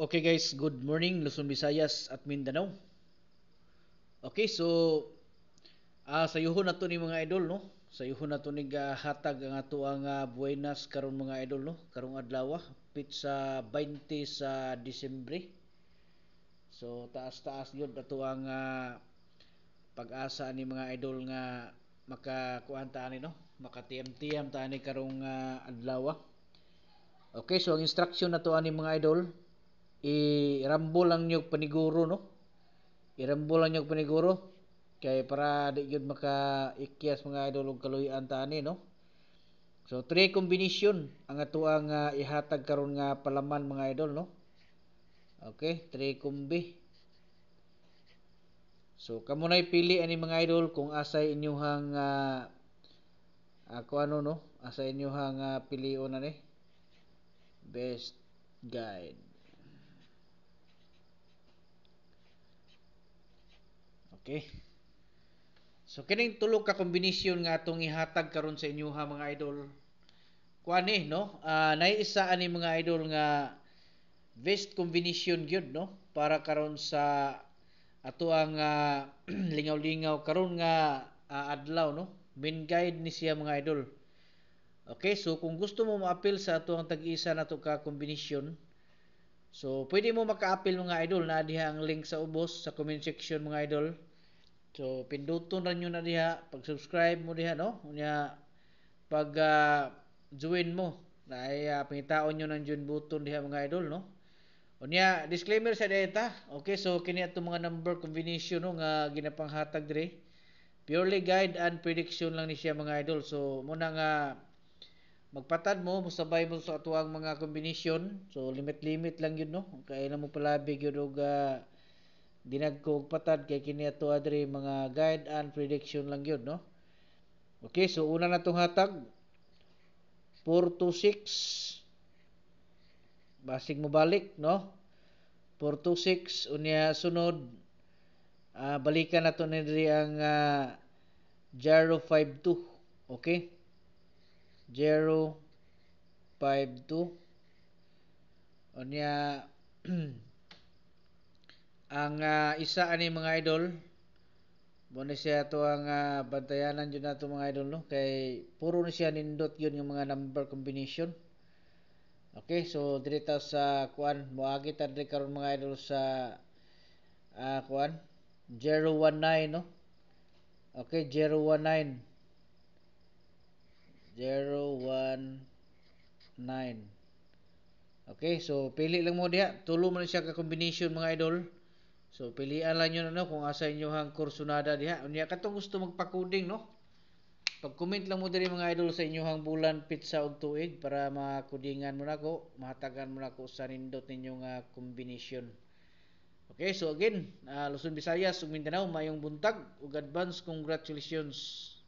Okay guys, good morning Luzon, Visayas at Mindanao. Okay, so uh, sayuhon nato ni mga idol no. Sayuhon nato ni uh, hatag ang ato ang uh, Buenas karon mga idol no, karong adlaw, ah, pit sa 20 sa Disyembre. So taas-taas gyud ato ang uh, pag-asa ni mga idol nga makakuan ta no, makatiam-tiam ta ni karong uh, adlaw. Okay, so ang instruction nato ani mga idol, irambol ang niyog paniguro no irambol ang niyog paniguro kay para di maka ikyas mga idol og kaluyan ta ani no so three combination ang ato ang uh, ah, ihatag karon nga palaman mga idol no okay three kumbi so kamo nay pili ani mga idol kung asay inyuhang uh, ah, ako ah, ano no asay inyuhang uh, pilion ani best guide Okay. So kining tulog ka kombinasyon nga atong ihatag karon sa inyoha mga idol. Kuani no? Uh, ah, isa ani mga idol nga best combination gyud no para karon sa ato ang uh, lingaw-lingaw karon nga uh, adlaw no. Main guide ni siya mga idol. Okay, so kung gusto mo ma-appeal sa ato ang tag-isa nato ka kombinasyon, so pwede mo maka appeal mga idol na diha ang link sa ubos sa comment section mga idol. So pinduton ra nyo na diha, pag-subscribe mo diha no. Unya pag uh, join mo na ay uh, pangitaon nyo ng join button diha mga idol no. Unya disclaimer sa data. Okay, so kini ato mga number combination no nga ginapanghatag dire. Purely guide and prediction lang ni siya mga idol. So muna nga magpatad mo musabay mo sa atuang mga combination. So limit-limit lang yun no. Kaya na mo palabig yun og uh, dinag ko patad kay kini ato adri mga guide and prediction lang yun no okay so una na tong hatag 4 to 6 basig mo balik no 4 to 6 unya sunod uh, balikan nato ni diri ang uh, Jaro 52 okay Jaro 52 unya ang uh, isa ani mga idol mo na siya to ang uh, bantayanan jud nato mga idol no kay puro ni siya nindot yun yung mga number combination okay so diri ta sa kuan moagi ta diri karon mga idol sa uh, kuan 019 no okay 019 019 Okay, so pili lang mo diha. Tulo man siya ka combination mga idol. So pilian lang niyo no kung asa inyohang kursunada diha. Unya katong gusto magpakuding no. Pag-comment lang mo diri mga idol sa inyohang bulan, pizza ug tuig para makudingan mo nako, mahatagan mo nako sa nindot ninyong nga combination. Okay, so again, uh, Luzon, Visayas Mindanao mayong buntag ug advance congratulations.